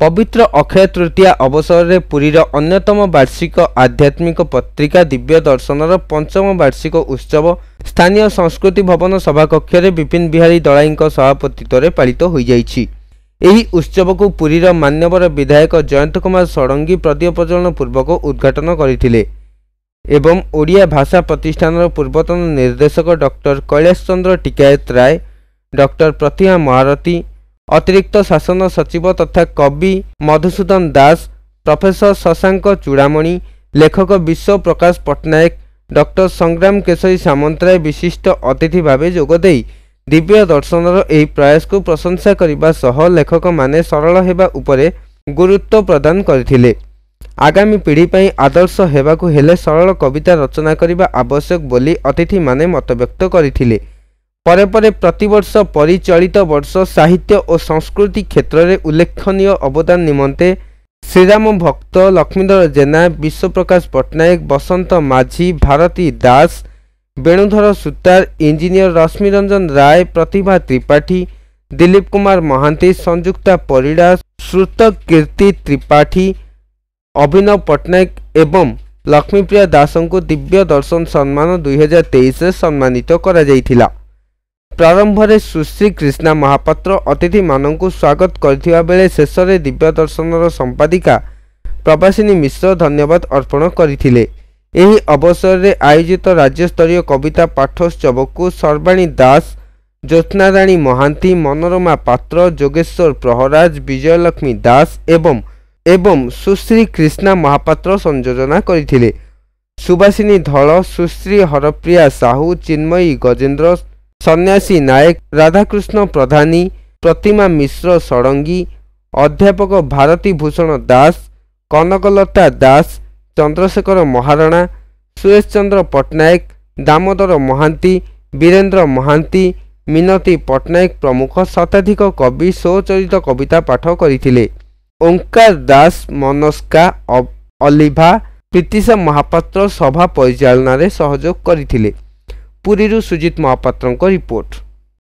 ପବିତ୍ର ଅକ୍ଷୟ ତୃତୀୟା ଅବସରରେ ପୁରୀର ଅନ୍ୟତମ ବାର୍ଷିକ ଆଧ୍ୟାତ୍ମିକ ପତ୍ରିକା ଦିବ୍ୟ ଦର୍ଶନର ପଞ୍ଚମ ବାର୍ଷିକ ଉତ୍ସବ ସ୍ଥାନୀୟ ସଂସ୍କୃତି ଭବନ ସଭାକକ୍ଷରେ ବିପିନ ବିହାରୀ ଦଳାଇଙ୍କ ସଭାପତିତ୍ୱରେ ପାଳିତ ହୋଇଯାଇଛି ଏହି ଉତ୍ସବକୁ ପୁରୀର ମାନ୍ୟବର ବିଧାୟକ ଜୟନ୍ତ କୁମାର ଷଡ଼ଙ୍ଗୀ ପ୍ରଦୀୟ ପ୍ରଚଳନ ପୂର୍ବକ ଉଦ୍ଘାଟନ କରିଥିଲେ ଏବଂ ଓଡ଼ିଆ ଭାଷା ପ୍ରତିଷ୍ଠାନର ପୂର୍ବତନ ନିର୍ଦ୍ଦେଶକ ଡକ୍ଟର କୈଳାସ ଚନ୍ଦ୍ର ଟିକାୟତ ରାୟ ଡକ୍ଟର ପ୍ରତିଭା ମହାରଥୀ ଅତିରିକ୍ତ ଶାସନ ସଚିବ ତଥା କବି ମଧୁସୂଦନ ଦାସ ପ୍ରଫେସର ଶଶାଙ୍କ ଚୂଡ଼ାମଣି ଲେଖକ ବିଶ୍ୱପ୍ରକାଶ ପଟ୍ଟନାୟକ ଡକ୍ଟର ସଂଗ୍ରାମ କେଶରୀ ସାମନ୍ତରାୟ ବିଶିଷ୍ଟ ଅତିଥି ଭାବେ ଯୋଗଦେଇ ଦିବ୍ୟ ଦର୍ଶନର ଏହି ପ୍ରୟାସକୁ ପ୍ରଶଂସା କରିବା ସହ ଲେଖକମାନେ ସରଳ ହେବା ଉପରେ ଗୁରୁତ୍ୱ ପ୍ରଦାନ କରିଥିଲେ ଆଗାମୀ ପିଢ଼ି ପାଇଁ ଆଦର୍ଶ ହେବାକୁ ହେଲେ ସରଳ କବିତା ରଚନା କରିବା ଆବଶ୍ୟକ ବୋଲି ଅତିଥିମାନେ ମତବ୍ୟକ୍ତ କରିଥିଲେ ପରେ ପରେ ପ୍ରତିବର୍ଷ ପରିଚଳିତ ବର୍ଷ ସାହିତ୍ୟ ଓ ସଂସ୍କୃତି କ୍ଷେତ୍ରରେ ଉଲ୍ଲେଖନୀୟ ଅବଦାନ ନିମନ୍ତେ ଶ୍ରୀରାମ ଭକ୍ତ ଲକ୍ଷ୍ମୀଧର ଜେନା ବିଶ୍ୱପ୍ରକାଶ ପଟ୍ଟନାୟକ ବସନ୍ତ ମାଝି ଭାରତୀ ଦାସ ବେଣୁଧର ସୂତାର ଇଞ୍ଜିନିୟର ରଶ୍ମିରଞ୍ଜନ ରାୟ ପ୍ରତିଭା ତ୍ରିପାଠୀ ଦିଲୀପ କୁମାର ମହାନ୍ତି ସଂଯୁକ୍ତା ପରିଡ଼ା ଶ୍ରୁତ କୀର୍ତ୍ତି ତ୍ରିପାଠୀ ଅଭିନବ ପଟ୍ଟନାୟକ ଏବଂ ଲକ୍ଷ୍ମୀପ୍ରିୟା ଦାସଙ୍କୁ ଦିବ୍ୟ ଦର୍ଶନ ସମ୍ମାନ ଦୁଇହଜାର ତେଇଶରେ ସମ୍ମାନିତ କରାଯାଇଥିଲା ପ୍ରାରମ୍ଭରେ ସୁଶ୍ରୀ କ୍ରିଷ୍ଣା ମହାପାତ୍ର ଅତିଥିମାନଙ୍କୁ ସ୍ୱାଗତ କରିଥିବା ବେଳେ ଶେଷରେ ଦିବ୍ୟ ଦର୍ଶନର ସମ୍ପାଦିକା ପ୍ରବାସିନୀ ମିଶ୍ର ଧନ୍ୟବାଦ ଅର୍ପଣ କରିଥିଲେ ଏହି ଅବସରରେ ଆୟୋଜିତ ରାଜ୍ୟସ୍ତରୀୟ କବିତା ପାଠୋତ୍ସବକୁ ସର୍ବାଣୀ ଦାସ ଜ୍ୟୋତ୍ନାରାଣୀ ମହାନ୍ତି ମନୋରମା ପାତ୍ର ଯୋଗେଶ୍ୱର ପ୍ରହରାଜ ବିଜୟଲକ୍ଷ୍ମୀ ଦାସ ଏବଂ ଏବଂ ସୁଶ୍ରୀ କ୍ରିଷ୍ଣା ମହାପାତ୍ର ସଂଯୋଜନା କରିଥିଲେ ସୁବାସିନୀ ଧଳ ସୁଶ୍ରୀ ହରପ୍ରିୟା ସାହୁ ଚିନ୍ମୟୀ ଗଜେନ୍ଦ୍ର ସନ୍ୟାସୀ ନାୟକ ରାଧାକୃଷ୍ଣ ପ୍ରଧାନୀ ପ୍ରତିମା ମିଶ୍ର ଷଡ଼ଙ୍ଗୀ ଅଧ୍ୟାପକ ଭାରତୀ ଭୂଷଣ ଦାସ କନକଲତା ଦାସ ଚନ୍ଦ୍ରଶେଖର ମହାରଣା ସୁରେଶ ଚନ୍ଦ୍ର ପଟ୍ଟନାୟକ ଦାମୋଦର ମହାନ୍ତି ବୀରେନ୍ଦ୍ର ମହାନ୍ତି ମିନତୀ ପଟ୍ଟନାୟକ ପ୍ରମୁଖ ଶତାଧିକ କବି ସ୍ୱଚରିତ କବିତା ପାଠ କରିଥିଲେ ଓଙ୍କାର ଦାସ ମନସ୍କା ଅଲିଭା ପ୍ରୀତିଶା ମହାପାତ୍ର ସଭା ପରିଚାଳନାରେ ସହଯୋଗ କରିଥିଲେ पुरीरू सुजीत महापात्र रिपोर्ट